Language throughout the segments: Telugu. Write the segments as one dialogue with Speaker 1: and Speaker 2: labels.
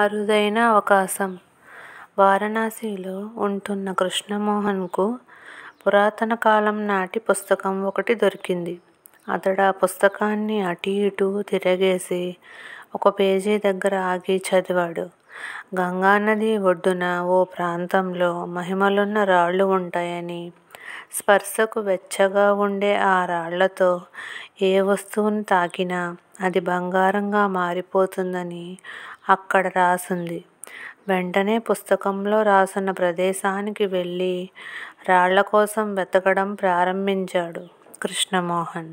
Speaker 1: అరుదైన అవకాశం వారణాసిలో ఉంటున్న కృష్ణమోహన్కు పురాతన కాలం నాటి పుస్తకం ఒకటి దొరికింది అతడు ఆ పుస్తకాన్ని అటు ఇటు తిరగేసి ఒక పేజీ దగ్గర ఆగి చదివాడు గంగానది ఒడ్డున ఓ ప్రాంతంలో మహిమలున్న రాళ్ళు ఉంటాయని స్పర్శకు వెచ్చగా ఉండే ఆ రాళ్లతో ఏ వస్తువును తాకినా అది బంగారంగా మారిపోతుందని అక్కడ రాసింది వెంటనే పుస్తకంలో రాసున్న ప్రదేశానికి వెళ్ళి రాళ్ళ కోసం వెతకడం ప్రారంభించాడు కృష్ణమోహన్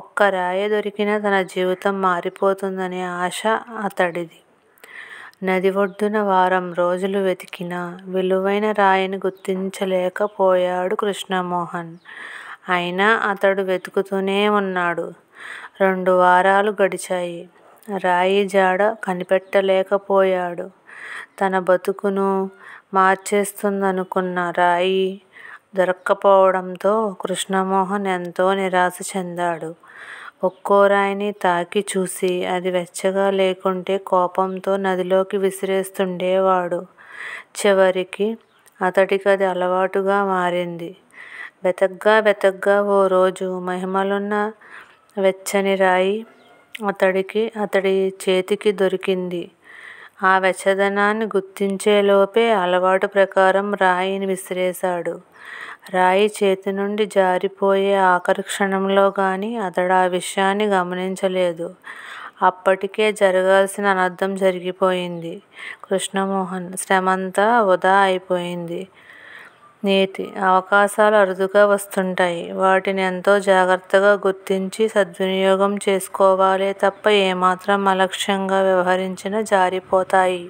Speaker 1: ఒక్క రాయి దొరికినా తన జీవితం మారిపోతుందనే ఆశ అతడిది నది ఒడ్డున వారం రోజులు వెతికిన విలువైన రాయిని గుర్తించలేకపోయాడు కృష్ణమోహన్ అయినా అతడు వెతుకుతూనే ఉన్నాడు రెండు వారాలు గడిచాయి రాయి జాడ కనిపెట్టలేకపోయాడు. తన బతుకును మార్చేస్తుందనుకున్న రాయి దొరక్కపోవడంతో కృష్ణమోహన్ ఎంతో నిరాశ చెందాడు. ఒక్కో రాయిని తాకి చూసి అది వెచ్చగా లేకుంటే కోపంతో నదిలోకి విసిరేస్తుండేవాడు. చివరికి అతడికి అది అలవాటుగా మారింది. వెతగ్గా వెతగ్గా ఓ రోజు మహిమలున్న వెచ్చని రాయి అతడికి అతడి చేతికి దొరికింది ఆ వెచ్చదనాన్ని గుర్తించేలోపే అలవాటు ప్రకారం రాయిని విసిరేశాడు రాయి చేతి నుండి జారిపోయే ఆఖరి క్షణంలో కానీ అతడు ఆ విషయాన్ని గమనించలేదు అప్పటికే జరగాల్సిన అనర్థం జరిగిపోయింది కృష్ణమోహన్ శ్రమంతా వృధా అయిపోయింది నేతి అవకాశాలు అరుదుగా వస్తుంటాయి వాటిని ఎంతో జాగ్రత్తగా గుర్తించి సద్వినియోగం చేసుకోవాలే తప్ప ఏమాత్రం అలక్ష్యంగా వ్యవహరించిన జారిపోతాయి